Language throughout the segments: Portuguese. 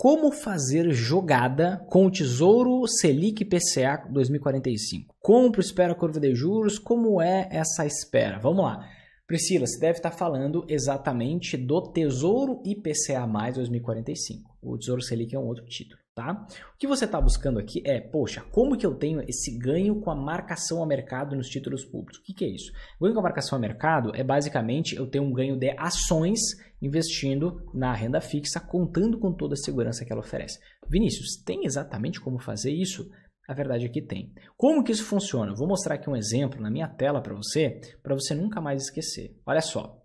Como fazer jogada com o Tesouro Selic PCA 2045? Compro, espero a curva de juros, como é essa espera? Vamos lá. Priscila, você deve estar falando exatamente do Tesouro IPCA mais 2045. O Tesouro Selic é um outro título. Tá? O que você está buscando aqui é, poxa, como que eu tenho esse ganho com a marcação a mercado nos títulos públicos? O que, que é isso? O ganho com a marcação a mercado é basicamente eu ter um ganho de ações investindo na renda fixa, contando com toda a segurança que ela oferece. Vinícius, tem exatamente como fazer isso? A verdade é que tem. Como que isso funciona? Eu vou mostrar aqui um exemplo na minha tela para você, para você nunca mais esquecer. Olha só.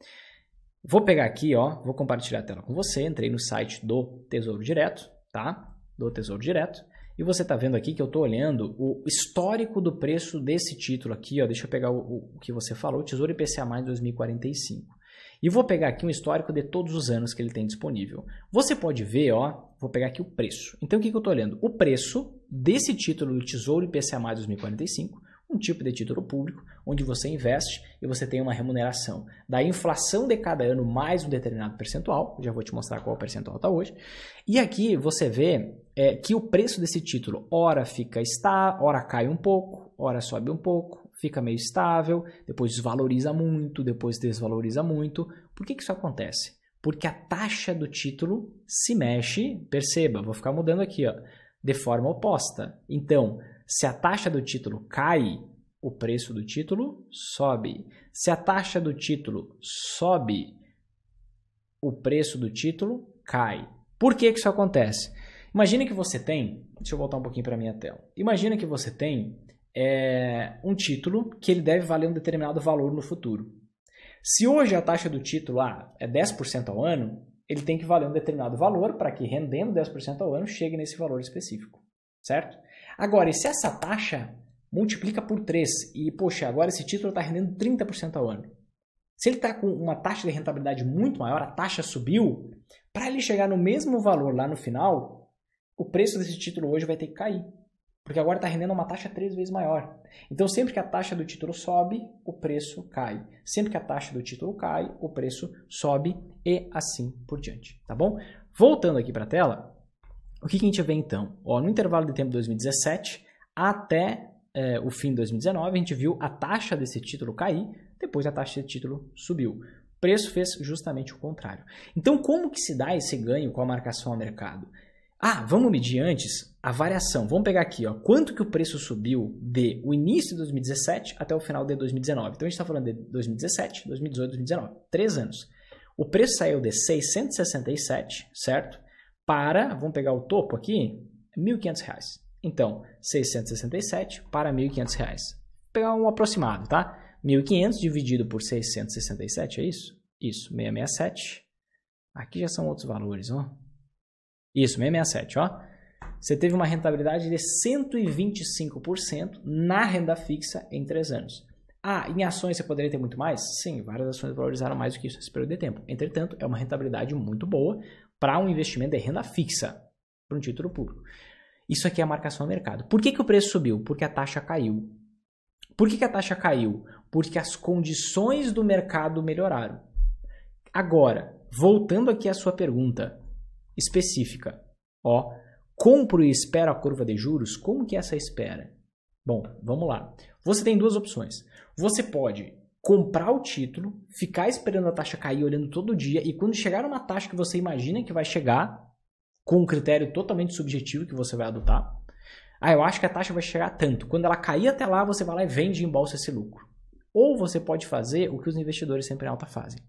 Vou pegar aqui, ó, vou compartilhar a tela com você. Entrei no site do Tesouro Direto, tá? do Tesouro Direto. E você está vendo aqui que eu estou olhando o histórico do preço desse título aqui. Ó, deixa eu pegar o, o que você falou, Tesouro IPCA mais 2045. E vou pegar aqui um histórico de todos os anos que ele tem disponível. Você pode ver, ó, vou pegar aqui o preço. Então o que, que eu estou olhando? O preço desse título do Tesouro IPCA mais 2045 um tipo de título público onde você investe e você tem uma remuneração da inflação de cada ano mais um determinado percentual. Já vou te mostrar qual é percentual está hoje. E aqui você vê é, que o preço desse título ora fica está, ora cai um pouco, ora sobe um pouco, fica meio estável, depois desvaloriza muito, depois desvaloriza muito. Por que, que isso acontece? Porque a taxa do título se mexe, perceba, vou ficar mudando aqui, ó, de forma oposta. Então, se a taxa do título cai, o preço do título sobe. Se a taxa do título sobe, o preço do título cai. Por que, que isso acontece? Imagina que você tem, deixa eu voltar um pouquinho para a minha tela. Imagina que você tem é, um título que ele deve valer um determinado valor no futuro. Se hoje a taxa do título ah, é 10% ao ano, ele tem que valer um determinado valor para que rendendo 10% ao ano chegue nesse valor específico, certo? Agora, e se essa taxa multiplica por 3 e, poxa, agora esse título está rendendo 30% ao ano? Se ele está com uma taxa de rentabilidade muito maior, a taxa subiu, para ele chegar no mesmo valor lá no final, o preço desse título hoje vai ter que cair. Porque agora está rendendo uma taxa três vezes maior. Então, sempre que a taxa do título sobe, o preço cai. Sempre que a taxa do título cai, o preço sobe e assim por diante. Tá bom? Voltando aqui para a tela, o que, que a gente vê então? Ó, no intervalo de tempo 2017 até é, o fim de 2019, a gente viu a taxa desse título cair, depois a taxa desse título subiu. O preço fez justamente o contrário. Então, como que se dá esse ganho com a marcação ao mercado? Ah, vamos medir antes a variação. Vamos pegar aqui, ó, quanto que o preço subiu de o início de 2017 até o final de 2019. Então a gente está falando de 2017, 2018, 2019, três anos. O preço saiu de 667, certo? para, vamos pegar o topo aqui, R$ 1.500. Então, 667 para R$ 1.500. Vou pegar um aproximado, tá? 1.500 dividido por 667, é isso? Isso, 667. Aqui já são outros valores, ó. Isso, 667, ó. Você teve uma rentabilidade de 125% na renda fixa em 3 anos. Ah, em ações você poderia ter muito mais? Sim, várias ações valorizaram mais do que isso nesse período de tempo. Entretanto, é uma rentabilidade muito boa, para um investimento de é renda fixa, para um título público. Isso aqui é a marcação do mercado. Por que, que o preço subiu? Porque a taxa caiu. Por que, que a taxa caiu? Porque as condições do mercado melhoraram. Agora, voltando aqui à sua pergunta específica, ó, compro e espero a curva de juros, como que é essa espera? Bom, vamos lá. Você tem duas opções. Você pode comprar o título, ficar esperando a taxa cair, olhando todo dia, e quando chegar uma taxa que você imagina que vai chegar, com um critério totalmente subjetivo que você vai adotar, ah, eu acho que a taxa vai chegar tanto. Quando ela cair até lá, você vai lá e vende em bolsa esse lucro. Ou você pode fazer o que os investidores sempre em alta fazem.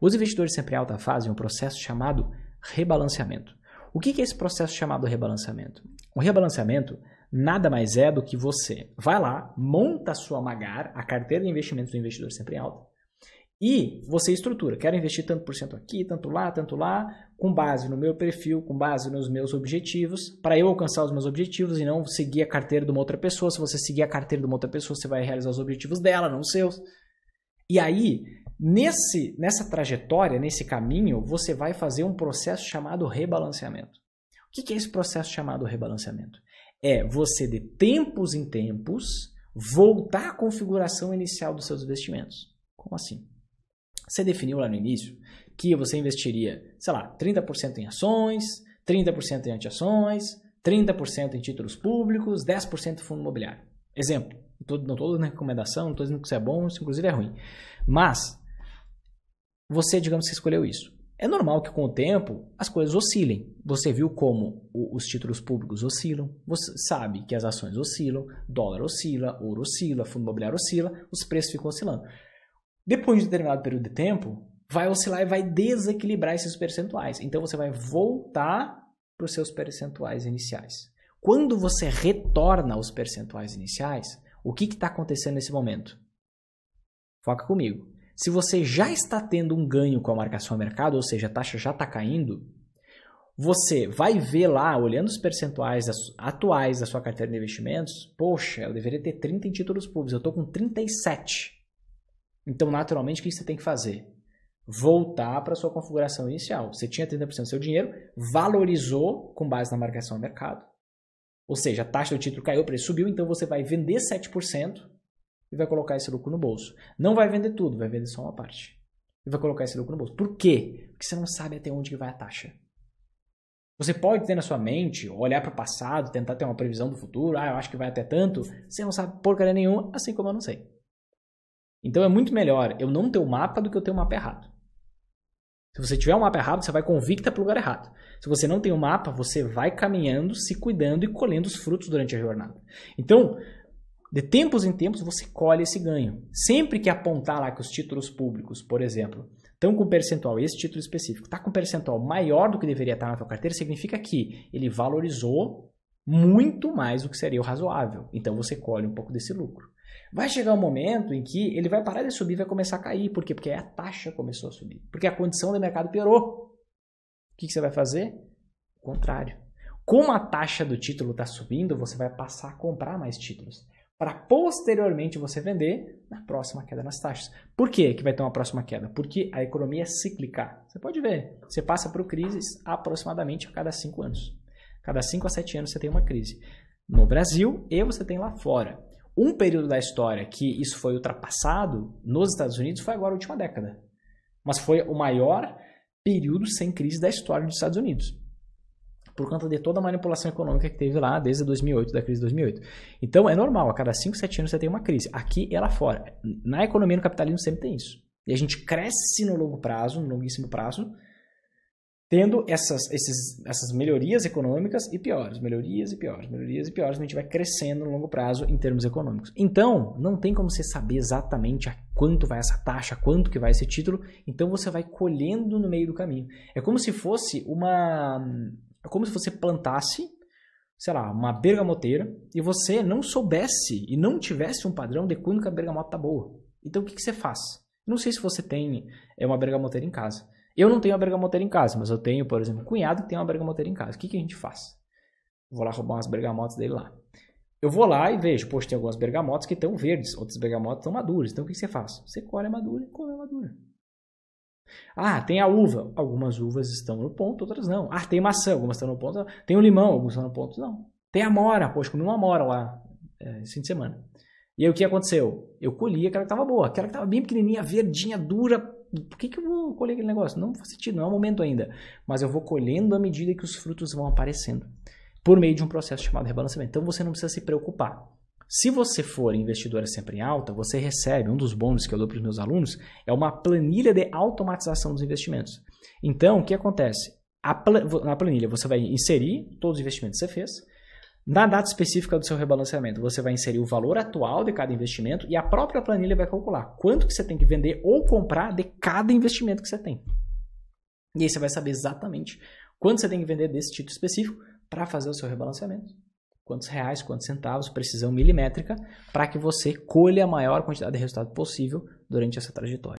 Os investidores sempre em alta fazem um processo chamado rebalanceamento. O que é esse processo chamado rebalanceamento? O rebalanceamento nada mais é do que você vai lá, monta a sua Magar, a carteira de investimentos do investidor sempre em alta, e você estrutura. Quero investir tanto por cento aqui, tanto lá, tanto lá, com base no meu perfil, com base nos meus objetivos, para eu alcançar os meus objetivos e não seguir a carteira de uma outra pessoa. Se você seguir a carteira de uma outra pessoa, você vai realizar os objetivos dela, não os seus. E aí, nesse, nessa trajetória, nesse caminho, você vai fazer um processo chamado rebalanceamento. O que é esse processo chamado rebalanceamento? é você, de tempos em tempos, voltar à configuração inicial dos seus investimentos. Como assim? Você definiu lá no início que você investiria, sei lá, 30% em ações, 30% em antiações, 30% em títulos públicos, 10% em fundo imobiliário. Exemplo. Não estou dando recomendação, não estou dizendo que isso é bom, isso inclusive é ruim. Mas, você, digamos que escolheu isso. É normal que com o tempo as coisas oscilem. Você viu como os títulos públicos oscilam, você sabe que as ações oscilam, dólar oscila, ouro oscila, fundo imobiliário oscila, os preços ficam oscilando. Depois de determinado período de tempo, vai oscilar e vai desequilibrar esses percentuais. Então você vai voltar para os seus percentuais iniciais. Quando você retorna aos percentuais iniciais, o que está acontecendo nesse momento? Foca comigo. Se você já está tendo um ganho com a marcação a mercado, ou seja, a taxa já está caindo, você vai ver lá, olhando os percentuais atuais da sua carteira de investimentos, poxa, eu deveria ter 30 em títulos públicos, eu estou com 37. Então, naturalmente, o que você tem que fazer? Voltar para a sua configuração inicial. Você tinha 30% do seu dinheiro, valorizou com base na marcação a mercado. Ou seja, a taxa do título caiu, o preço subiu, então você vai vender 7%, e vai colocar esse lucro no bolso. Não vai vender tudo, vai vender só uma parte. E vai colocar esse lucro no bolso. Por quê? Porque você não sabe até onde vai a taxa. Você pode ter na sua mente, olhar para o passado, tentar ter uma previsão do futuro, ah, eu acho que vai até tanto, você não sabe porcaria nenhuma, assim como eu não sei. Então é muito melhor eu não ter o mapa do que eu ter o mapa errado. Se você tiver um mapa errado, você vai convicta para o lugar errado. Se você não tem o um mapa, você vai caminhando, se cuidando e colhendo os frutos durante a jornada. Então, de tempos em tempos você colhe esse ganho. Sempre que apontar lá que os títulos públicos, por exemplo, estão com percentual, esse título específico está com percentual maior do que deveria estar tá na sua carteira, significa que ele valorizou muito mais do que seria o razoável. Então você colhe um pouco desse lucro. Vai chegar um momento em que ele vai parar de subir e vai começar a cair. Por quê? Porque a taxa começou a subir. Porque a condição do mercado piorou. O que, que você vai fazer? O contrário. Como a taxa do título está subindo, você vai passar a comprar mais títulos para posteriormente você vender na próxima queda nas taxas. Por que, que vai ter uma próxima queda? Porque a economia é cíclica. Você pode ver, você passa por crises aproximadamente a cada cinco anos. Cada cinco a sete anos você tem uma crise. No Brasil e você tem lá fora. Um período da história que isso foi ultrapassado nos Estados Unidos foi agora a última década. Mas foi o maior período sem crise da história dos Estados Unidos por conta de toda a manipulação econômica que teve lá desde 2008, da crise de 2008. Então é normal, a cada 5, 7 anos você tem uma crise, aqui e lá fora. Na economia e no capitalismo sempre tem isso. E a gente cresce no longo prazo, no longuíssimo prazo, tendo essas, esses, essas melhorias econômicas e piores, melhorias e piores, melhorias e piores, a gente vai crescendo no longo prazo em termos econômicos. Então, não tem como você saber exatamente a quanto vai essa taxa, quanto que vai esse título, então você vai colhendo no meio do caminho. É como se fosse uma é como se você plantasse, sei lá, uma bergamoteira e você não soubesse e não tivesse um padrão de quando que a bergamota tá boa. Então o que, que você faz? Não sei se você tem é, uma bergamoteira em casa. Eu não tenho uma bergamoteira em casa, mas eu tenho, por exemplo, um cunhado que tem uma bergamoteira em casa. O que, que a gente faz? Vou lá roubar umas bergamotas dele lá. Eu vou lá e vejo, poxa, tem algumas bergamotas que estão verdes, outras bergamotas estão maduras. Então o que, que você faz? Você colhe a madura e come a madura. Ah, tem a uva. Algumas uvas estão no ponto, outras não. Ah, tem maçã, algumas estão no ponto. Tem o limão, algumas estão no ponto, não. Tem a mora. poxa, comi uma mora lá é, fim de semana. E aí o que aconteceu? Eu colhi aquela que estava boa, aquela que estava bem pequenininha, verdinha, dura. Por que, que eu vou colher aquele negócio? Não faz sentido, não é o momento ainda. Mas eu vou colhendo à medida que os frutos vão aparecendo, por meio de um processo chamado rebalanceamento. Então você não precisa se preocupar. Se você for investidora sempre em alta, você recebe um dos bônus que eu dou para os meus alunos é uma planilha de automatização dos investimentos. Então, o que acontece? na planilha você vai inserir todos os investimentos que você fez. Na data específica do seu rebalanceamento, você vai inserir o valor atual de cada investimento e a própria planilha vai calcular quanto que você tem que vender ou comprar de cada investimento que você tem. E aí você vai saber exatamente quanto você tem que vender desse título específico para fazer o seu rebalanceamento quantos reais, quantos centavos, precisão milimétrica, para que você colha a maior quantidade de resultado possível durante essa trajetória.